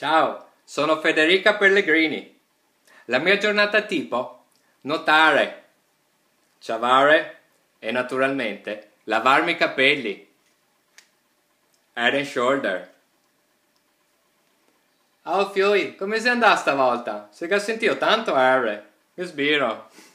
Ciao, sono Federica Pellegrini. La mia giornata tipo? Notare, ciavare e naturalmente lavarmi i capelli. Head and shoulder. Oh Fioi, come si andata stavolta? Si che ho sentito tanto R. Mi sbiro.